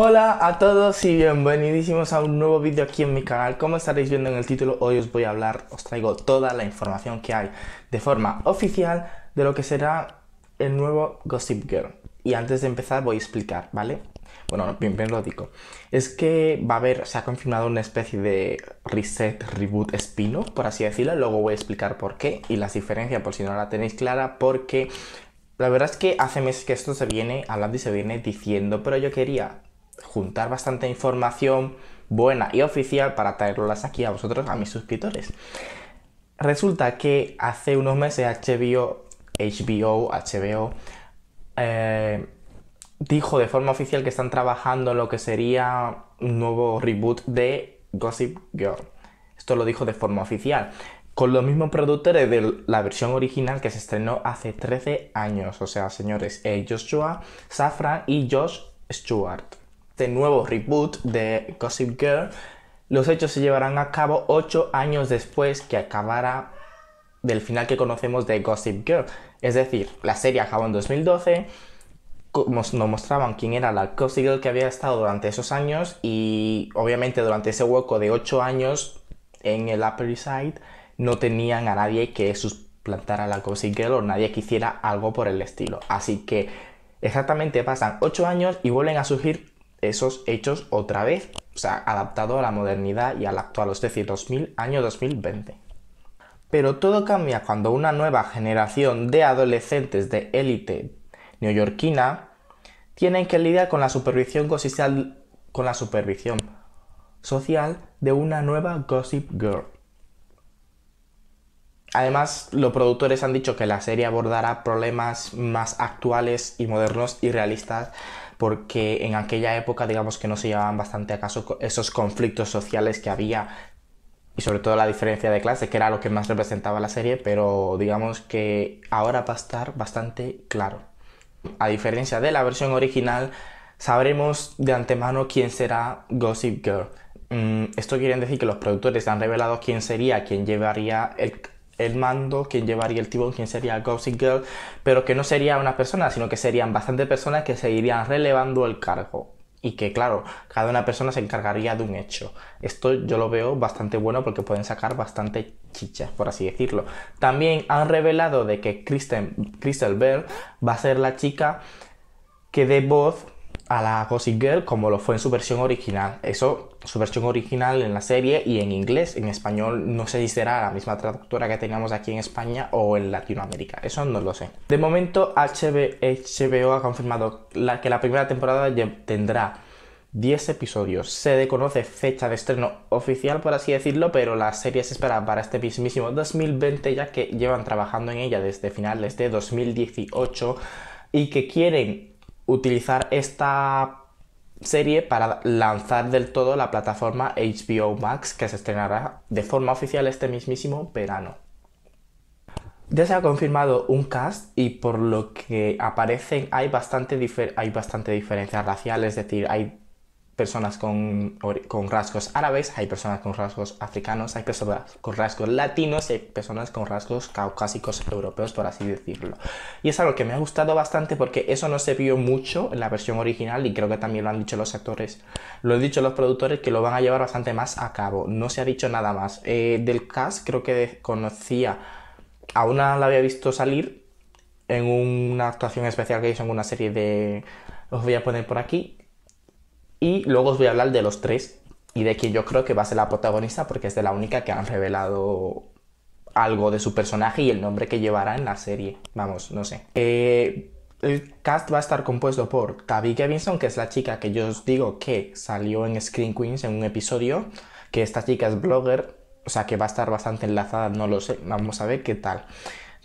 Hola a todos y bienvenidísimos a un nuevo vídeo aquí en mi canal. Como estaréis viendo en el título, hoy os voy a hablar, os traigo toda la información que hay de forma oficial de lo que será el nuevo Gossip Girl. Y antes de empezar voy a explicar, ¿vale? Bueno, bien, bien lo digo. Es que va a haber, se ha confirmado una especie de reset, reboot, spin-off, por así decirlo. Luego voy a explicar por qué y las diferencias, por si no la tenéis clara, porque la verdad es que hace meses que esto se viene hablando y se viene diciendo, pero yo quería juntar bastante información buena y oficial para traerlas aquí a vosotros, a mis suscriptores. Resulta que hace unos meses HBO, HBO, HBO, eh, dijo de forma oficial que están trabajando en lo que sería un nuevo reboot de Gossip Girl. Esto lo dijo de forma oficial. Con los mismos productores de la versión original que se estrenó hace 13 años. O sea, señores, eh, Joshua Safran y Josh Stewart este nuevo reboot de Gossip Girl, los hechos se llevarán a cabo 8 años después que acabara del final que conocemos de Gossip Girl. Es decir, la serie acabó en 2012, nos mostraban quién era la Gossip Girl que había estado durante esos años y obviamente durante ese hueco de 8 años en el Upper East Side no tenían a nadie que suplantara a la Gossip Girl o nadie que hiciera algo por el estilo. Así que exactamente pasan 8 años y vuelven a surgir esos hechos otra vez, o sea, adaptado a la modernidad y al actual, es decir, 2000, año 2020. Pero todo cambia cuando una nueva generación de adolescentes de élite neoyorquina tienen que lidiar con la supervisión con la supervisión social de una nueva Gossip Girl. Además, los productores han dicho que la serie abordará problemas más actuales y modernos y realistas porque en aquella época digamos que no se llevaban bastante a caso esos conflictos sociales que había y sobre todo la diferencia de clase, que era lo que más representaba la serie, pero digamos que ahora va a estar bastante claro. A diferencia de la versión original, sabremos de antemano quién será Gossip Girl. Mm, esto quiere decir que los productores han revelado quién sería quién llevaría el, el mando, quien llevaría el tibón, quien sería Gossip Girl, pero que no sería una persona, sino que serían bastantes personas que seguirían relevando el cargo. Y que, claro, cada una persona se encargaría de un hecho. Esto yo lo veo bastante bueno porque pueden sacar bastante chichas, por así decirlo. También han revelado de que Kristen, Crystal Bell va a ser la chica que de voz a la Gossip Girl como lo fue en su versión original. Eso, su versión original en la serie y en inglés, en español no sé si será la misma traductora que teníamos aquí en España o en Latinoamérica, eso no lo sé. De momento HBO ha confirmado que la primera temporada tendrá 10 episodios. Se desconoce fecha de estreno oficial, por así decirlo, pero la serie se espera para este mismísimo 2020 ya que llevan trabajando en ella desde finales de 2018 y que quieren utilizar esta serie para lanzar del todo la plataforma HBO Max que se estrenará de forma oficial este mismísimo verano. Ya se ha confirmado un cast y por lo que aparecen hay bastante, hay bastante diferencia racial, es decir, hay personas con, rasgos árabes, hay personas con rasgos africanos, hay personas con rasgos latinos y hay personas con rasgos caucásicos europeos, por así decirlo. Y es algo que me ha gustado bastante porque eso no se vio mucho en la versión original y creo que también lo han dicho los actores, lo han dicho los productores que lo van a llevar bastante más a cabo. No se ha dicho nada más. Eh, del cast creo que conocía, aún una la había visto salir en una actuación especial que hizo en una serie de... Os voy a poner por aquí, y luego os voy a hablar de los tres y de quien yo creo que va a ser la protagonista porque es de la única que han revelado algo de su personaje y el nombre que llevará en la serie. Vamos, no sé. Eh, el cast va a estar compuesto por Tavi Gevinson, que es la chica que yo os digo que salió en Screen Queens en un episodio, que esta chica es blogger, o sea que va a estar bastante enlazada, no lo sé, vamos a ver qué tal.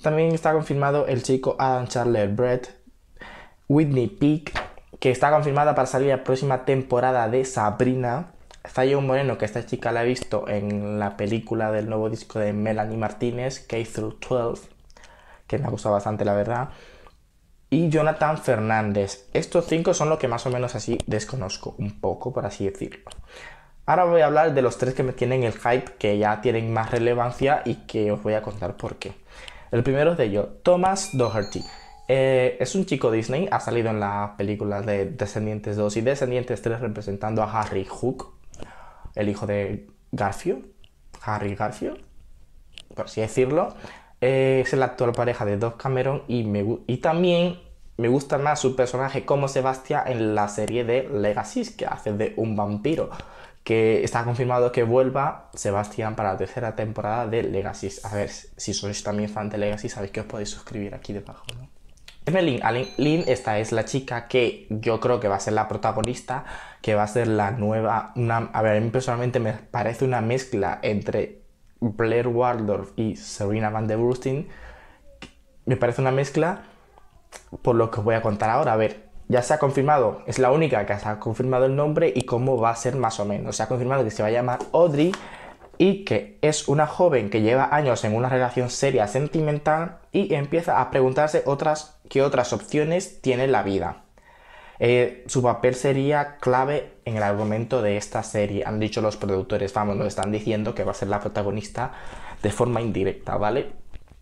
También está confirmado el chico Adam Charler Brett, Whitney Peak, que está confirmada para salir la próxima temporada de Sabrina. Zion Moreno, que esta chica la he visto en la película del nuevo disco de Melanie Martínez, K-12, que me ha gustado bastante, la verdad. Y Jonathan Fernández. Estos cinco son los que más o menos así desconozco un poco, por así decirlo. Ahora voy a hablar de los tres que me tienen el hype, que ya tienen más relevancia y que os voy a contar por qué. El primero de ellos, Thomas Doherty. Eh, es un chico Disney, ha salido en las películas de Descendientes 2 y Descendientes 3 representando a Harry Hook, el hijo de Garfield Harry Garfield, por así decirlo. Eh, es la actual pareja de Doc Cameron y, también me gusta más su personaje como Sebastián en la serie de Legacy que hace de un vampiro que está confirmado que vuelva Sebastián para la tercera temporada de Legacy. A ver, si sois también fan de Legacy, sabéis que os podéis suscribir aquí debajo, ¿no? Evelyn Lynn, esta es la chica que yo creo que va a ser la protagonista, que va a ser la nueva, a ver, a mí personalmente me parece una mezcla entre Blair Waldorf y Serena Van de Brustin. Me parece una mezcla por lo que os voy a contar ahora. A ver, ya se ha confirmado, es la única que se ha confirmado el nombre y cómo va a ser más o menos. Se ha confirmado que se va a llamar Audrey y que es una joven que lleva años en una relación seria sentimental y empieza a preguntarse otras qué otras opciones tiene la vida. Eh, su papel sería clave en el argumento de esta serie, han dicho los productores, vamos, nos están diciendo que va a ser la protagonista de forma indirecta, ¿vale?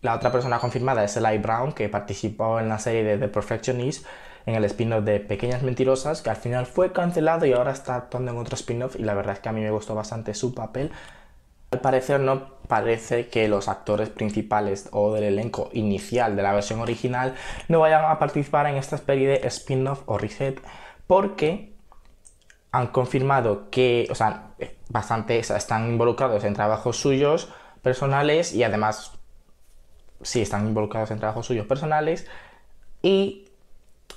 La otra persona confirmada es Eli Brown, que participó en la serie de The Perfectionist, en el spin-off de Pequeñas Mentirosas, que al final fue cancelado y ahora está actuando en otro spin-off y la verdad es que a mí me gustó bastante su papel. Al parecer no parece que los actores principales o del elenco inicial de la versión original no vayan a participar en esta serie de spin-off o reset porque han confirmado que, o sea, bastante están involucrados en trabajos suyos personales y además, sí, están involucrados en trabajos suyos personales y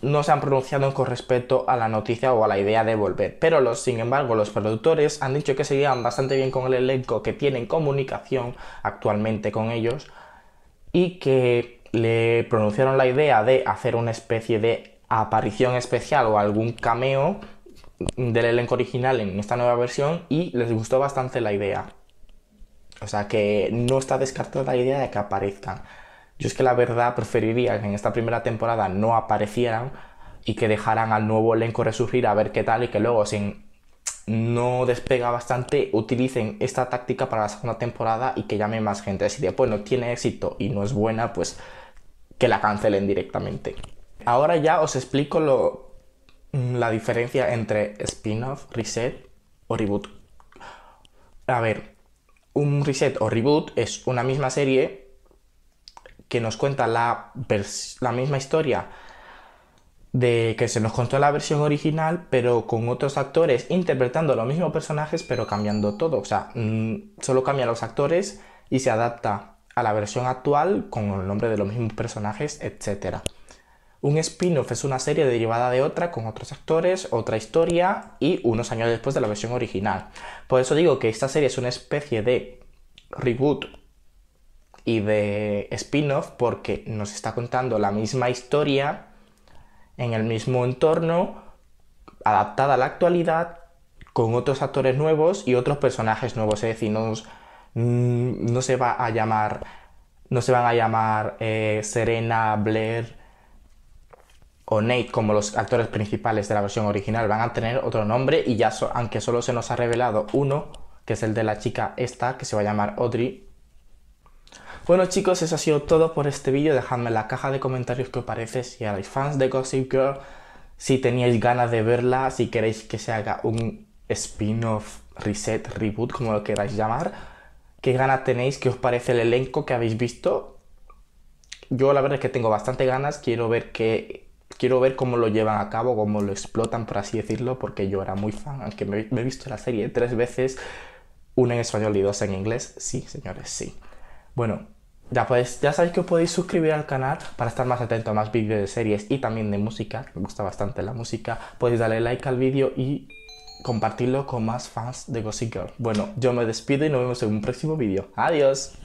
no se han pronunciado con respecto a la noticia o a la idea de volver, pero los, sin embargo los productores han dicho que se llevan bastante bien con el elenco que tienen comunicación actualmente con ellos y que le pronunciaron la idea de hacer una especie de aparición especial o algún cameo del elenco original en esta nueva versión y les gustó bastante la idea. O sea que no está descartada la idea de que aparezcan. Yo es que la verdad preferiría que en esta primera temporada no aparecieran y que dejaran al nuevo elenco resurgir a ver qué tal y que luego, si no despega bastante, utilicen esta táctica para la segunda temporada y que llamen más gente. Si después no tiene éxito y no es buena, pues que la cancelen directamente. Ahora ya os explico lo, mm, la diferencia entre spin-off, reset o reboot. A ver, un reset o reboot es una misma serie que nos cuenta la, la misma historia de que se nos contó la versión original, pero con otros actores interpretando los mismos personajes, pero cambiando todo. O sea, mm, solo cambia los actores y se adapta a la versión actual con el nombre de los mismos personajes, etc. Un spin-off es una serie derivada de otra con otros actores, otra historia y unos años después de la versión original. Por eso digo que esta serie es una especie de reboot y de spin-off porque nos está contando la misma historia en el mismo entorno, adaptada a la actualidad, con otros actores nuevos y otros personajes nuevos. Es decir, no, mm, se va a llamar. No se van a llamar eh, Serena, Blair o Nate como los actores principales de la versión original. Van a tener otro nombre y ya, aunque solo se nos ha revelado uno, que es el de la chica esta, que se va a llamar Audrey, bueno chicos, eso ha sido todo por este vídeo. Dejadme en la caja de comentarios qué os parece si erais fans de Gossip Girl, si teníais ganas de verla, si queréis que se haga un spin-off, reset, reboot, como lo queráis llamar. ¿Qué ganas tenéis? ¿Qué os parece el elenco que habéis visto? Yo la verdad es que tengo bastante ganas, quiero ver qué. quiero ver cómo lo llevan a cabo, cómo lo explotan, por así decirlo, porque yo era muy fan, aunque me, he visto la serie tres veces, una en español y dos en inglés. Sí, señores, sí. Bueno, ya, ya sabéis que os podéis suscribir al canal para estar más atento a más vídeos de series y también de música, me gusta bastante la música. Podéis darle like al vídeo y compartirlo con más fans de Gossip Girl. Bueno, yo me despido y nos vemos en un próximo vídeo. ¡Adiós!